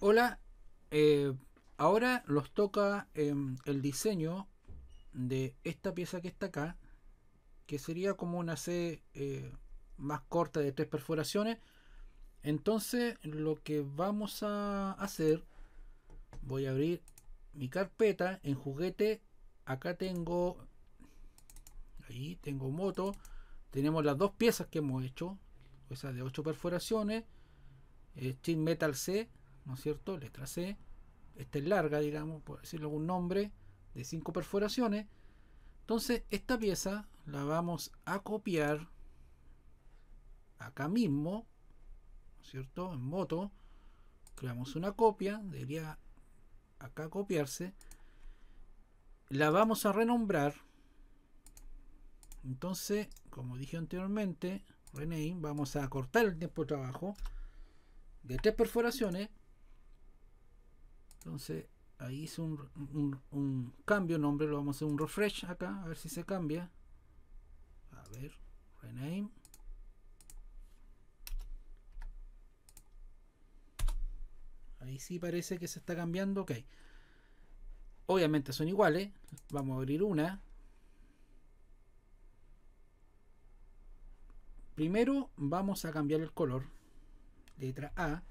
Hola, eh, ahora los toca em, el diseño de esta pieza que está acá, que sería como una C eh, más corta de tres perforaciones. Entonces lo que vamos a hacer, voy a abrir mi carpeta en juguete, acá tengo, ahí tengo moto, tenemos las dos piezas que hemos hecho, Esas de ocho perforaciones, eh, Steam Metal C, ¿no es cierto? Letra C, esta es larga, digamos, por decirlo un nombre, de cinco perforaciones. Entonces, esta pieza la vamos a copiar acá mismo, ¿no es cierto? En moto, creamos una copia, debería acá copiarse. La vamos a renombrar. Entonces, como dije anteriormente, rename, vamos a cortar el tiempo de trabajo de tres perforaciones entonces ahí hice un, un, un cambio nombre lo vamos a hacer un refresh acá a ver si se cambia a ver rename ahí sí parece que se está cambiando ok obviamente son iguales vamos a abrir una primero vamos a cambiar el color letra A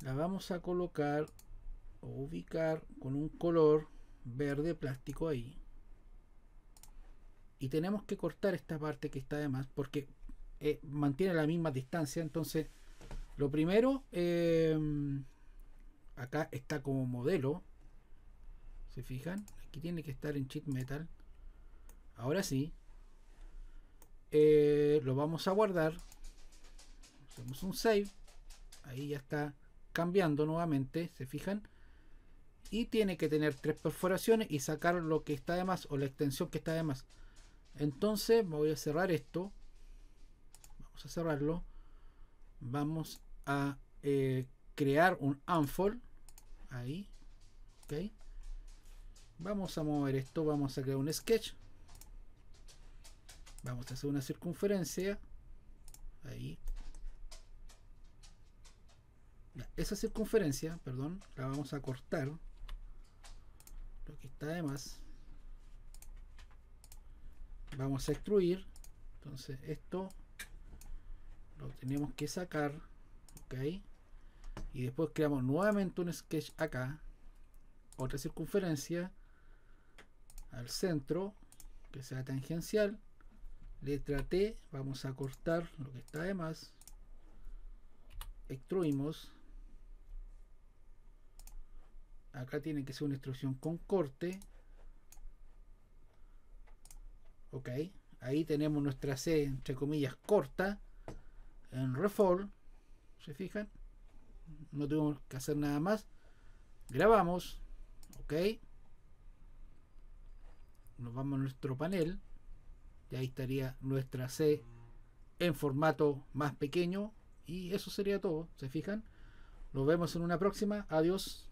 la vamos a colocar ubicar con un color verde plástico ahí y tenemos que cortar esta parte que está de más porque eh, mantiene la misma distancia entonces lo primero em, acá está como modelo se fijan aquí tiene que estar en sheet metal ahora sí eh, lo vamos a guardar hacemos un save ahí ya está cambiando nuevamente se fijan y tiene que tener tres perforaciones y sacar lo que está de más o la extensión que está de más entonces voy a cerrar esto vamos a cerrarlo vamos a eh, crear un unfold ahí ok vamos a mover esto vamos a crear un sketch vamos a hacer una circunferencia ahí esa circunferencia perdón la vamos a cortar está vamos a extruir entonces esto lo tenemos que sacar ok y después creamos nuevamente un sketch acá otra circunferencia al centro que sea tangencial letra T vamos a cortar lo que está de más extruimos acá tiene que ser una instrucción con corte ok ahí tenemos nuestra C entre comillas corta en Refold, se fijan no tenemos que hacer nada más grabamos ok nos vamos a nuestro panel y ahí estaría nuestra C en formato más pequeño y eso sería todo se fijan nos vemos en una próxima adiós